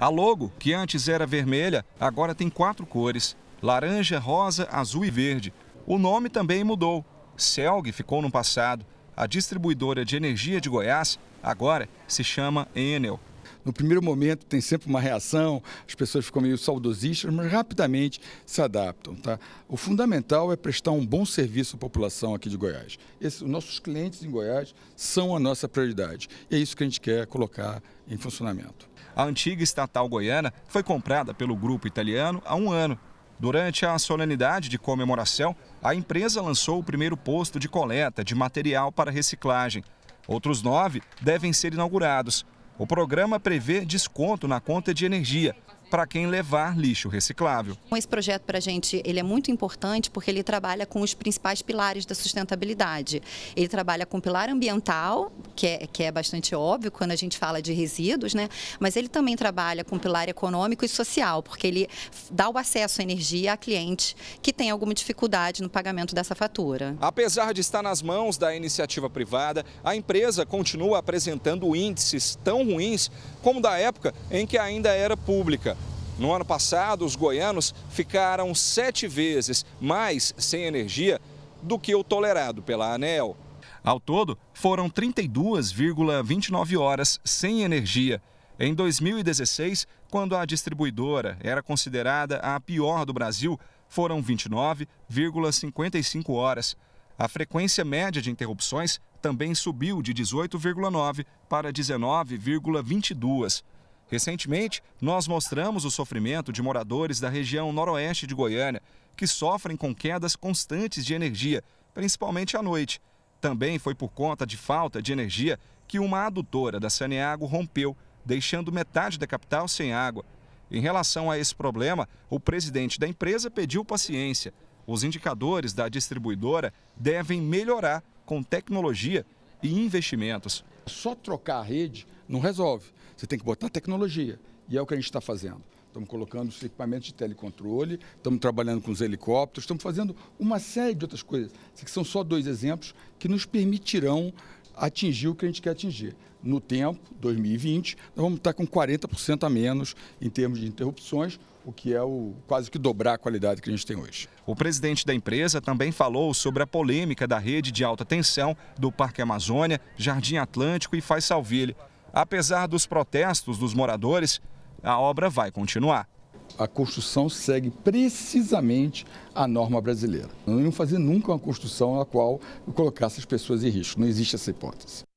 A logo, que antes era vermelha, agora tem quatro cores: laranja, rosa, azul e verde. O nome também mudou. Celg ficou no passado. A distribuidora de energia de Goiás agora se chama Enel. No primeiro momento tem sempre uma reação, as pessoas ficam meio saudosistas, mas rapidamente se adaptam. Tá? O fundamental é prestar um bom serviço à população aqui de Goiás. Esse, os nossos clientes em Goiás são a nossa prioridade. E é isso que a gente quer colocar em funcionamento. A antiga estatal goiana foi comprada pelo grupo italiano há um ano. Durante a solenidade de comemoração, a empresa lançou o primeiro posto de coleta de material para reciclagem. Outros nove devem ser inaugurados. O programa prevê desconto na conta de energia para quem levar lixo reciclável. Então, esse projeto para a gente ele é muito importante porque ele trabalha com os principais pilares da sustentabilidade. Ele trabalha com o pilar ambiental, que é, que é bastante óbvio quando a gente fala de resíduos, né? mas ele também trabalha com pilar econômico e social, porque ele dá o acesso à energia a cliente que tem alguma dificuldade no pagamento dessa fatura. Apesar de estar nas mãos da iniciativa privada, a empresa continua apresentando índices tão ruins como da época em que ainda era pública. No ano passado, os goianos ficaram sete vezes mais sem energia do que o tolerado pela ANEL. Ao todo, foram 32,29 horas sem energia. Em 2016, quando a distribuidora era considerada a pior do Brasil, foram 29,55 horas. A frequência média de interrupções também subiu de 18,9 para 19,22. Recentemente, nós mostramos o sofrimento de moradores da região noroeste de Goiânia, que sofrem com quedas constantes de energia, principalmente à noite. Também foi por conta de falta de energia que uma adutora da Saneago rompeu, deixando metade da capital sem água. Em relação a esse problema, o presidente da empresa pediu paciência. Os indicadores da distribuidora devem melhorar com tecnologia e investimentos. Só trocar a rede não resolve. Você tem que botar tecnologia. E é o que a gente está fazendo estamos colocando os equipamentos de telecontrole, estamos trabalhando com os helicópteros, estamos fazendo uma série de outras coisas, que são só dois exemplos que nos permitirão atingir o que a gente quer atingir. No tempo, 2020, nós vamos estar com 40% a menos em termos de interrupções, o que é o, quase que dobrar a qualidade que a gente tem hoje. O presidente da empresa também falou sobre a polêmica da rede de alta tensão do Parque Amazônia, Jardim Atlântico e Faz Salville. Apesar dos protestos dos moradores, a obra vai continuar. A construção segue precisamente a norma brasileira. Não iam fazer nunca uma construção na qual colocasse as pessoas em risco. Não existe essa hipótese.